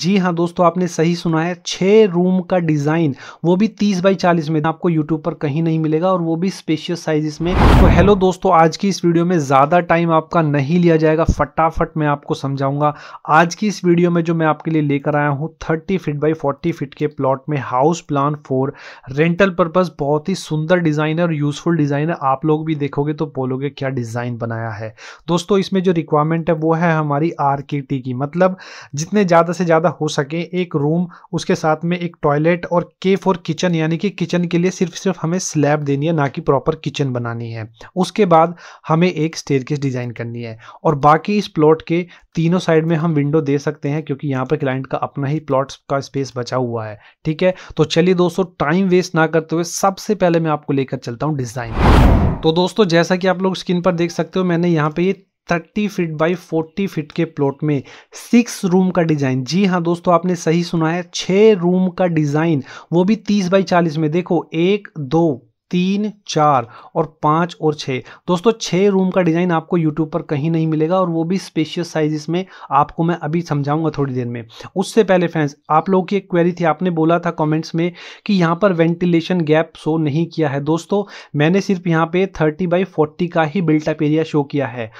जी हाँ दोस्तों आपने सही सुना है छः रूम का डिज़ाइन वो भी तीस बाई चालीस में आपको यूट्यूब पर कहीं नहीं मिलेगा और वो भी स्पेशियस साइज में तो हेलो दोस्तों आज की इस वीडियो में ज़्यादा टाइम आपका नहीं लिया जाएगा फटाफट मैं आपको समझाऊंगा आज की इस वीडियो में जो मैं आपके लिए लेकर आया हूँ thirty feet by forty feet के प्लॉट में house plan for rental purpose बहुत ही सुंदर डिज़ाइन है और यूज़फुल डिज़ाइन है आप लोग भी देखोगे तो बोलोगे क्या डिज़ाइन बनाया है दोस्तों इसमें जो रिक्वायरमेंट है वो है हमारी आर की मतलब जितने ज़्यादा से ज़्यादा ज़्यादा हो सके एक रूम उसके साथ में एक टॉयलेट और के फॉर किचन यानी कि किचन के लिए सिर्फ सिर्फ हमें स्लैब देनी है ना कि प्रॉपर किचन बनानी है उसके बाद हमें एक स्टेज केस डिज़ाइन करनी है और बाकी इस प्लॉट के तीनों साइड में हम विंडो दे सकते हैं क्योंकि यहाँ पर क्लाइंट का अपना ही प्लॉट का स्पेस बचा हुआ है ठीक है तो चलिए दोस्तों टाइम वेस्ट ना करते हुए सबसे पहले मैं आपको लेकर चलता हूँ डिज़ाइन तो दोस्तों जैसा कि आप लोग स्क्रीन पर देख सकते हो मैंने यहाँ पे ये thirty feet by forty feet के प्लॉट में सिक्स रूम का डिज़ाइन जी हाँ दोस्तों आपने सही सुना है छह रूम का डिज़ाइन वो भी तीस बाई चालीस में देखो एक दो तीन चार और पाँच और छः दोस्तों छः रूम का डिज़ाइन आपको यूट्यूब पर कहीं नहीं मिलेगा और वो भी स्पेशियस साइज में आपको मैं अभी समझाऊंगा थोड़ी देर में उससे पहले फ्रेंड्स आप लोगों की एक क्वेरी थी आपने बोला था कमेंट्स में कि यहाँ पर वेंटिलेशन गैप शो नहीं किया है दोस्तों मैंने सिर्फ यहाँ पर थर्टी बाई फोर्टी का ही बिल्टअप एरिया शो किया है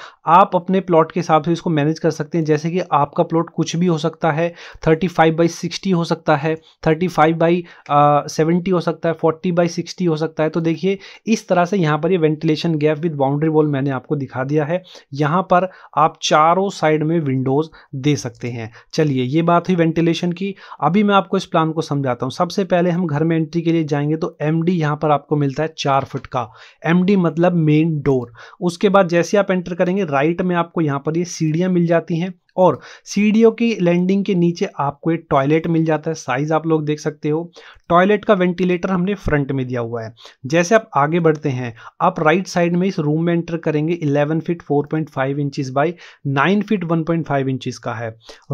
आप अपने प्लॉट के हिसाब से इसको मैनेज कर सकते हैं जैसे कि आपका प्लॉट कुछ भी हो सकता है थर्टी फाइव बाई सिक्सटी हो सकता है थर्टी फाइव बाई सेवेंटी हो सकता है फोर्टी बाई सिक्सटी हो सकता है तो तो देखिए इस तरह से यहाँ पर ये ventilation gap with boundary wall मैंने आपको दिखा दिया है यहाँ पर आप चारों साइड में विंडोज़ दे सकते हैं चलिए ये बात हुई वेंटिलेशन की अभी मैं आपको इस प्लान को समझाता हूँ सबसे पहले हम घर में एंट्री के लिए जाएंगे तो एम डी पर आपको मिलता है चार फुट का एम मतलब मेन डोर उसके बाद जैसे आप एंटर करेंगे राइट में आपको यहाँ पर ये सीढ़ियाँ मिल जाती हैं और सीढ़ियों की लैंडिंग के नीचे आपको एक टॉयलेट मिल जाता है साइज आप लोग देख सकते हो टॉयलेट का वेंटिलेटर हमने फ्रंट में दिया हुआ है जैसे आप आगे बढ़ते हैं आप राइट साइड में इस रूम में एंटर करेंगे 11 feet 4.5 inches by 9 feet 1.5 inches का है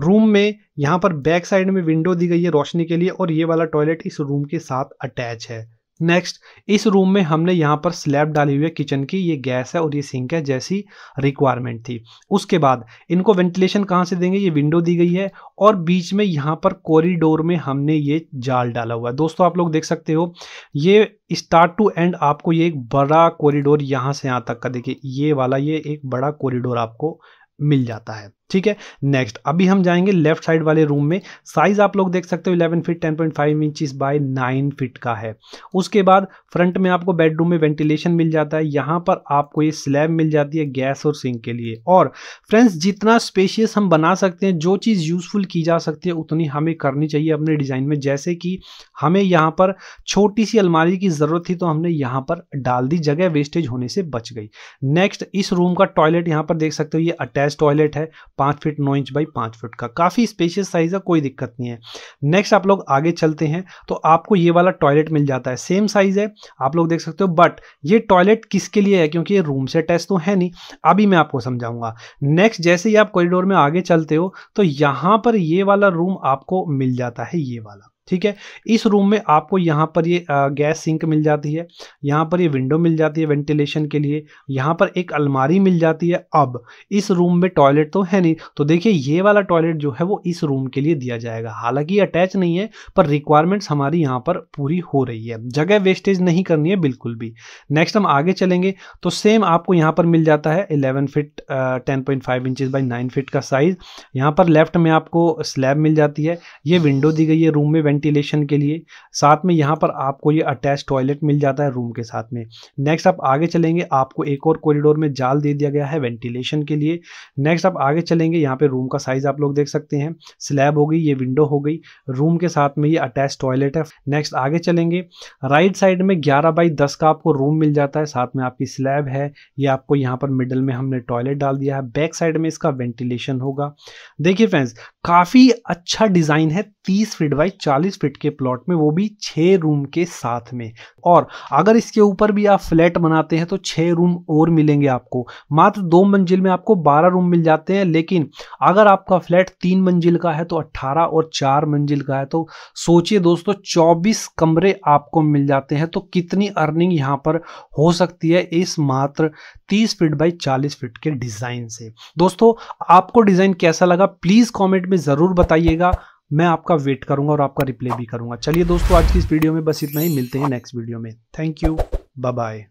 रूम में यहाँ पर बैक साइड में विंडो दी गई है रोशनी के लिए और ये वाला टॉयलेट इस रूम के साथ अटैच है नेक्स्ट इस रूम में हमने यहाँ पर स्लैब डाली हुई है किचन की ये गैस है और ये सिंक है जैसी रिक्वायरमेंट थी उसके बाद इनको वेंटिलेशन कहाँ से देंगे ये विंडो दी गई है और बीच में यहाँ पर कॉरिडोर में हमने ये जाल डाला हुआ है दोस्तों आप लोग देख सकते हो ये स्टार्ट टू एंड आपको ये एक बड़ा कॉरिडोर यहाँ से यहाँ तक का देखिए ये वाला ये एक बड़ा कॉरिडोर आपको मिल जाता है ठीक है नेक्स्ट अभी हम जाएंगे लेफ्ट साइड वाले रूम में साइज आप लोग देख सकते हो 11 फीट 10.5 इंचिस बाय 9 फीट का है उसके बाद फ्रंट में आपको बेडरूम में वेंटिलेशन मिल जाता है यहाँ पर आपको ये स्लैब मिल जाती है गैस और सिंक के लिए और फ्रेंड्स जितना स्पेशियस हम बना सकते हैं जो चीज़ यूजफुल की जा सकती है उतनी हमें करनी चाहिए अपने डिज़ाइन में जैसे कि हमें यहाँ पर छोटी सी अलमारी की ज़रूरत थी तो हमने यहाँ पर डाल दी जगह वेस्टेज होने से बच गई नेक्स्ट इस रूम का टॉयलेट यहाँ पर देख सकते हो ये अटैच टॉयलेट है पाँच फिट नौ इंच बाई पाँच फिट का काफ़ी स्पेशियस साइज़ है कोई दिक्कत नहीं है नेक्स्ट आप लोग आगे चलते हैं तो आपको ये वाला टॉयलेट मिल जाता है सेम साइज़ है आप लोग देख सकते हो बट ये टॉयलेट किसके लिए है क्योंकि ये रूम से अटैच तो है नहीं अभी मैं आपको समझाऊंगा नेक्स्ट जैसे ही आप कॉरिडोर में आगे चलते हो तो यहाँ पर ये वाला रूम आपको मिल जाता है ये वाला ठीक है इस रूम में आपको यहाँ पर ये गैस सिंक मिल जाती है यहाँ पर ये विंडो मिल जाती है वेंटिलेशन के लिए यहाँ पर एक अलमारी मिल जाती है अब इस रूम में टॉयलेट तो है नहीं तो देखिए ये वाला टॉयलेट जो है वो इस रूम के लिए दिया जाएगा हालांकि अटैच नहीं है पर रिक्वायरमेंट्स हमारी यहाँ पर पूरी हो रही है जगह वेस्टेज नहीं करनी है बिल्कुल भी नेक्स्ट हम आगे चलेंगे तो सेम आपको यहाँ पर मिल जाता है eleven feet ten point five inches by nine feet का साइज यहाँ पर लेफ्ट में आपको स्लैब मिल जाती है ये विंडो दी गई है रूम में वेंटिलेशन के लिए साथ में यहाँ पर आपको ये अटैच टॉयलेट मिल जाता है रूम के साथ में नेक्स्ट आप आगे चलेंगे आपको एक और कॉरिडोर में जाल दे दिया गया है वेंटिलेशन के लिए नेक्स्ट आप आगे चलेंगे यहाँ पे रूम का साइज आप लोग देख सकते हैं स्लैब हो गई ये विंडो हो गई रूम के साथ में ये अटैच टॉयलेट है नेक्स्ट आगे चलेंगे राइट साइड में ग्यारह बाई दस का आपको रूम मिल जाता है साथ में आपकी स्लैब है ये आपको यहाँ पर मिडल में हमने टॉयलेट डाल दिया है बैक साइड में इसका वेंटिलेशन होगा देखिए फ्रेंड्स काफ़ी अच्छा डिज़ाइन है 30 फीट बाई चौवालीस फिट के प्लॉट में वो भी छः रूम के साथ में और अगर इसके ऊपर भी आप फ्लैट बनाते हैं तो छः रूम और मिलेंगे आपको मात्र दो मंजिल में आपको बारह रूम मिल जाते हैं लेकिन अगर आपका फ्लैट तीन मंजिल का है तो अट्ठारह और चार मंजिल का है तो सोचिए दोस्तों चौबीस कमरे आपको मिल जाते हैं तो कितनी अर्निंग यहाँ पर हो सकती है इस मात्र तीस फीट बाई चालीस फीट के डिज़ाइन से दोस्तों आपको डिज़ाइन कैसा लगा प्लीज़ कॉमेंट में ज़रूर बताइएगा मैं आपका वेट करूंगा और आपका रिप्लाई भी करूंगा चलिए दोस्तों आज की इस वीडियो में बस इतना ही मिलते हैं नेक्स्ट वीडियो में थैंक यू बाय